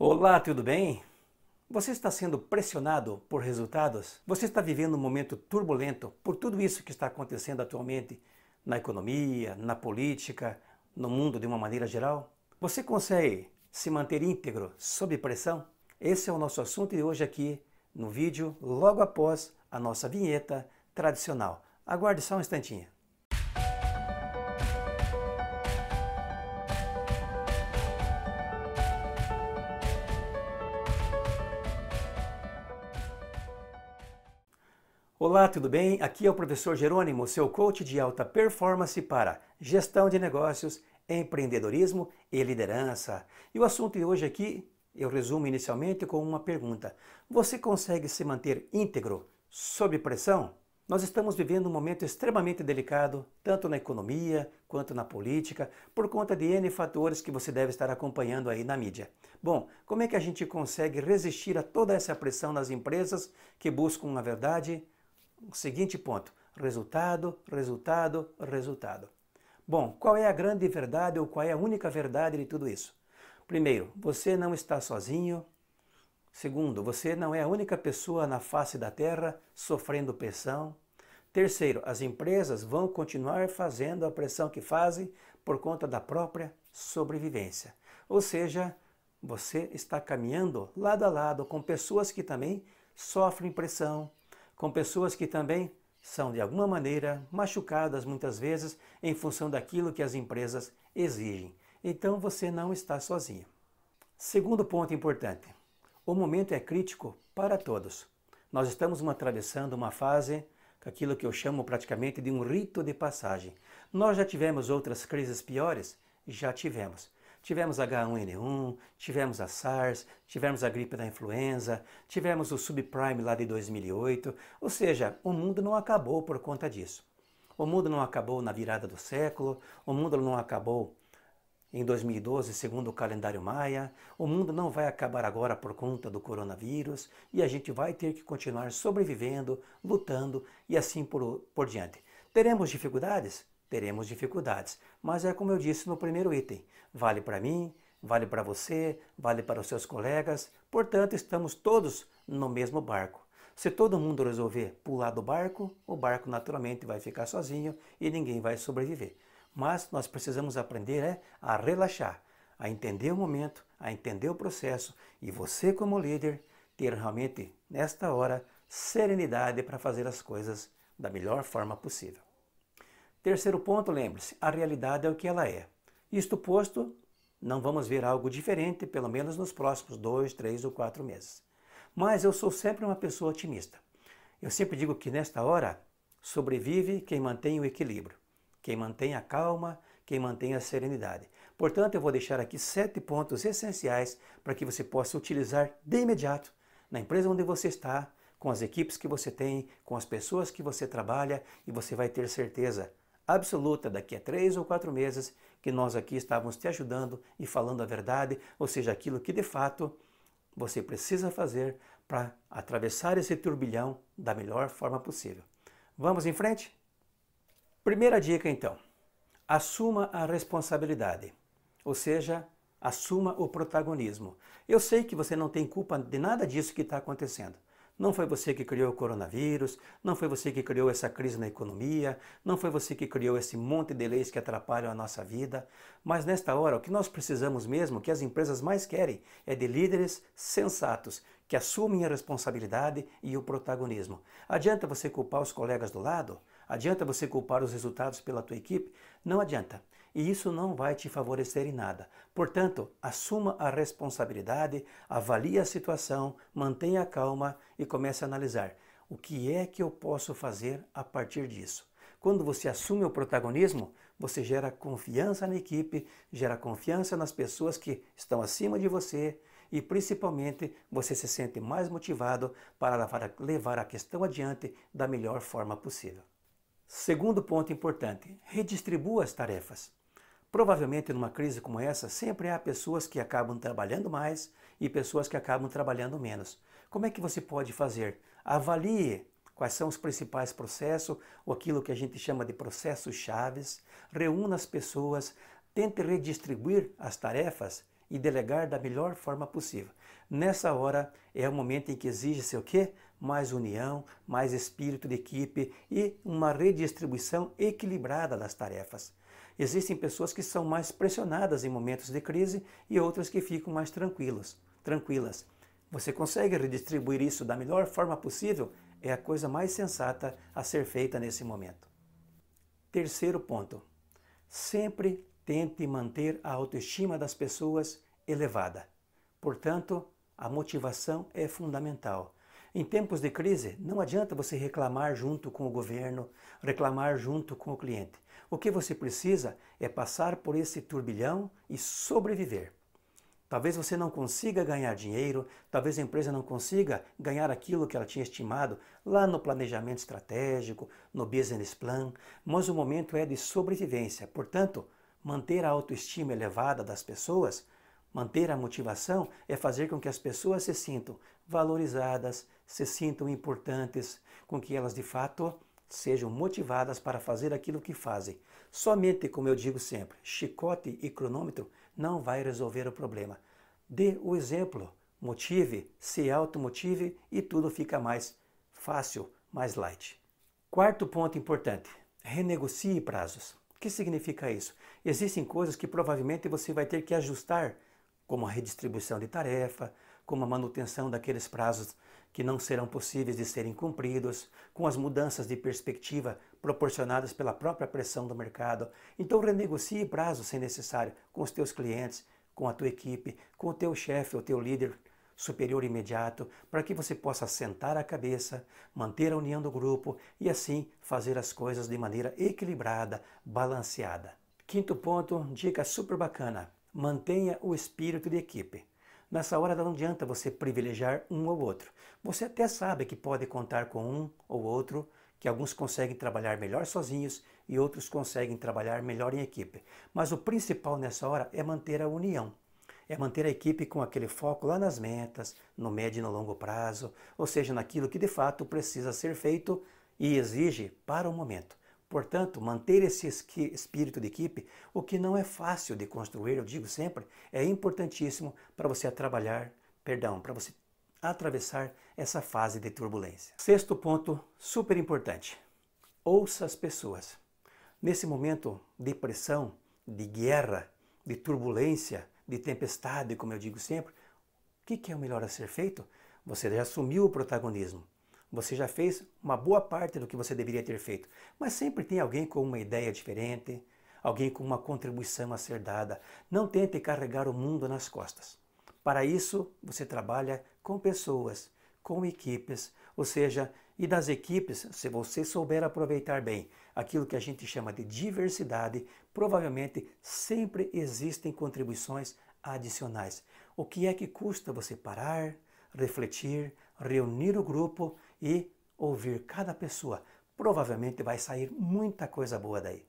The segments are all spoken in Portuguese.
Olá, tudo bem? Você está sendo pressionado por resultados? Você está vivendo um momento turbulento por tudo isso que está acontecendo atualmente na economia, na política, no mundo de uma maneira geral? Você consegue se manter íntegro sob pressão? Esse é o nosso assunto de hoje aqui no vídeo, logo após a nossa vinheta tradicional. Aguarde só um instantinho. Olá, tudo bem? Aqui é o professor Jerônimo, seu coach de alta performance para gestão de negócios, empreendedorismo e liderança. E o assunto de hoje aqui eu resumo inicialmente com uma pergunta: Você consegue se manter íntegro sob pressão? Nós estamos vivendo um momento extremamente delicado, tanto na economia quanto na política, por conta de N fatores que você deve estar acompanhando aí na mídia. Bom, como é que a gente consegue resistir a toda essa pressão nas empresas que buscam a verdade, o seguinte ponto: resultado, resultado, resultado. Bom, qual é a grande verdade ou qual é a única verdade de tudo isso? Primeiro, você não está sozinho. Segundo, você não é a única pessoa na face da Terra sofrendo pressão. Terceiro, as empresas vão continuar fazendo a pressão que fazem por conta da própria sobrevivência. Ou seja, você está caminhando lado a lado com pessoas que também sofrem pressão, com pessoas que também são de alguma maneira machucadas muitas vezes em função daquilo que as empresas exigem. Então você não está sozinho. Segundo ponto importante: o momento é crítico para todos. Nós estamos uma, atravessando uma fase, aquilo que eu chamo praticamente de um rito de passagem. Nós já tivemos outras crises piores? Já tivemos. Tivemos H1N1, tivemos a SARS, tivemos a gripe da influenza, tivemos o subprime lá de 2008, ou seja, o mundo não acabou por conta disso. O mundo não acabou na virada do século, o mundo não acabou em 2012, segundo o calendário maia, o mundo não vai acabar agora por conta do coronavírus e a gente vai ter que continuar sobrevivendo, lutando e assim por, por diante. Teremos dificuldades? teremos dificuldades. Mas é como eu disse no primeiro item: vale para mim, vale para você, vale para os seus colegas, portanto, estamos todos no mesmo barco. Se todo mundo resolver pular do barco, o barco naturalmente vai ficar sozinho e ninguém vai sobreviver. Mas nós precisamos aprender é, a relaxar, a entender o momento, a entender o processo e você, como líder, ter realmente, nesta hora, serenidade para fazer as coisas da melhor forma possível. Terceiro ponto, lembre-se, a realidade é o que ela é. Isto posto, não vamos ver algo diferente, pelo menos nos próximos dois, três ou quatro meses. Mas eu sou sempre uma pessoa otimista. Eu sempre digo que nesta hora sobrevive quem mantém o equilíbrio, quem mantém a calma, quem mantém a serenidade. Portanto, eu vou deixar aqui sete pontos essenciais para que você possa utilizar de imediato na empresa onde você está, com as equipes que você tem, com as pessoas que você trabalha e você vai ter certeza absoluta daqui a três ou quatro meses que nós aqui estávamos te ajudando e falando a verdade, ou seja, aquilo que de fato você precisa fazer para atravessar esse turbilhão da melhor forma possível. Vamos em frente? Primeira dica então: assuma a responsabilidade, ou seja, assuma o protagonismo. Eu sei que você não tem culpa de nada disso que está acontecendo. Não foi você que criou o coronavírus, não foi você que criou essa crise na economia, não foi você que criou esse monte de leis que atrapalham a nossa vida. Mas nesta hora, o que nós precisamos mesmo, o que as empresas mais querem, é de líderes sensatos que assumem a responsabilidade e o protagonismo. Adianta você culpar os colegas do lado? Adianta você culpar os resultados pela tua equipe? Não adianta. E isso não vai te favorecer em nada. Portanto, assuma a responsabilidade, avalie a situação, mantenha a calma e comece a analisar o que é que eu posso fazer a partir disso. Quando você assume o protagonismo, você gera confiança na equipe, gera confiança nas pessoas que estão acima de você e principalmente você se sente mais motivado para levar a questão adiante da melhor forma possível. Segundo ponto importante: redistribua as tarefas. Provavelmente numa crise como essa, sempre há pessoas que acabam trabalhando mais e pessoas que acabam trabalhando menos. Como é que você pode fazer? Avalie quais são os principais processos, ou aquilo que a gente chama de processos chaves, reúna as pessoas, tente redistribuir as tarefas e delegar da melhor forma possível. Nessa hora é o momento em que exige-se o quê? mais união, mais espírito de equipe e uma redistribuição equilibrada das tarefas. Existem pessoas que são mais pressionadas em momentos de crise e outras que ficam mais tranquilas. Tranquilas. Você consegue redistribuir isso da melhor forma possível? É a coisa mais sensata a ser feita nesse momento. Terceiro ponto: sempre tente manter a autoestima das pessoas elevada. Portanto, a motivação é fundamental. Em tempos de crise, não adianta você reclamar junto com o governo, reclamar junto com o cliente. O que você precisa é passar por esse turbilhão e sobreviver. Talvez você não consiga ganhar dinheiro, talvez a empresa não consiga ganhar aquilo que ela tinha estimado lá no planejamento estratégico, no business plan, mas o momento é de sobrevivência. Portanto, manter a autoestima elevada das pessoas, manter a motivação é fazer com que as pessoas se sintam valorizadas, se sintam importantes, com que elas de fato sejam motivadas para fazer aquilo que fazem. Somente, como eu digo sempre, chicote e cronômetro não vai resolver o problema. Dê o exemplo, motive, se automotive e tudo fica mais fácil, mais light. Quarto ponto importante: renegocie prazos. O que significa isso? Existem coisas que provavelmente você vai ter que ajustar, como a redistribuição de tarefa, como a manutenção daqueles prazos que não serão possíveis de serem cumpridos, com as mudanças de perspectiva proporcionadas pela própria pressão do mercado. Então renegocie prazos, se necessário, com os teus clientes, com a tua equipe, com o teu chefe, o teu líder superior imediato, para que você possa sentar a cabeça, manter a união do grupo e assim fazer as coisas de maneira equilibrada, balanceada. Quinto ponto, dica super bacana: mantenha o espírito de equipe. Nessa hora não adianta você privilegiar um ou outro. Você até sabe que pode contar com um ou outro, que alguns conseguem trabalhar melhor sozinhos e outros conseguem trabalhar melhor em equipe. Mas o principal nessa hora é manter a união. É manter a equipe com aquele foco lá nas metas, no médio e no longo prazo, ou seja, naquilo que de fato precisa ser feito e exige para o momento. Portanto, manter esse espírito de equipe, o que não é fácil de construir, eu digo sempre, é importantíssimo para você trabalhar, perdão, para você atravessar essa fase de turbulência. Sexto ponto, super importante. Ouça as pessoas. Nesse momento de pressão, de guerra, de turbulência, de tempestade, como eu digo sempre, o que é o melhor a ser feito? Você já assumiu o protagonismo. Você já fez uma boa parte do que você deveria ter feito, mas sempre tem alguém com uma ideia diferente, alguém com uma contribuição a ser dada. Não tente carregar o mundo nas costas. Para isso, você trabalha com pessoas, com equipes, ou seja, e das equipes, se você souber aproveitar bem aquilo que a gente chama de diversidade, provavelmente sempre existem contribuições adicionais. O que é que custa você parar, refletir, reunir o grupo e ouvir cada pessoa. Provavelmente vai sair muita coisa boa daí.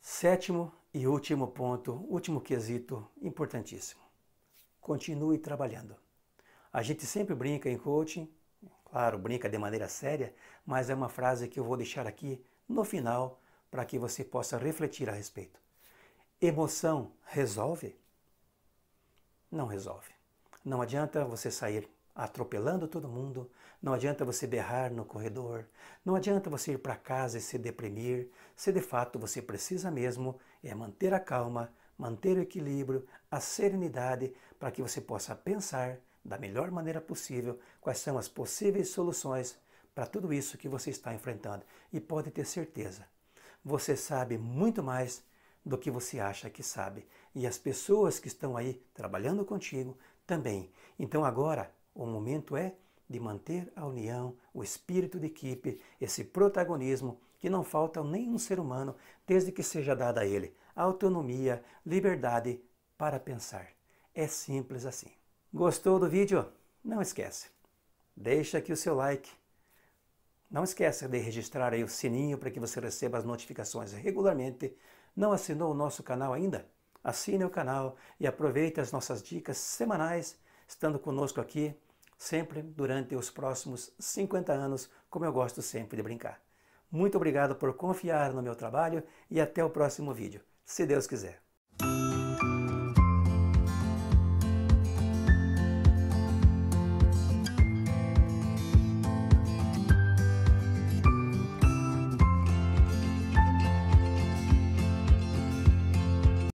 Sétimo e último ponto, último quesito importantíssimo. Continue trabalhando. A gente sempre brinca em coaching, claro, brinca de maneira séria, mas é uma frase que eu vou deixar aqui no final para que você possa refletir a respeito. Emoção resolve? Não resolve. Não adianta você sair atropelando todo mundo, não adianta você berrar no corredor, não adianta você ir para casa e se deprimir, se de fato você precisa mesmo é manter a calma, manter o equilíbrio, a serenidade para que você possa pensar da melhor maneira possível quais são as possíveis soluções para tudo isso que você está enfrentando. E pode ter certeza, você sabe muito mais do que você acha que sabe. E as pessoas que estão aí trabalhando contigo também. Então agora o momento é de manter a união, o espírito de equipe, esse protagonismo que não falta a nenhum ser humano desde que seja dada a ele autonomia, liberdade para pensar. É simples assim. Gostou do vídeo? Não esquece. Deixa aqui o seu like. Não esqueça de registrar aí o sininho para que você receba as notificações regularmente. Não assinou o nosso canal ainda? Assine o canal e aproveite as nossas dicas semanais estando conosco aqui sempre durante os próximos 50 anos, como eu gosto sempre de brincar. Muito obrigado por confiar no meu trabalho e até o próximo vídeo, se Deus quiser.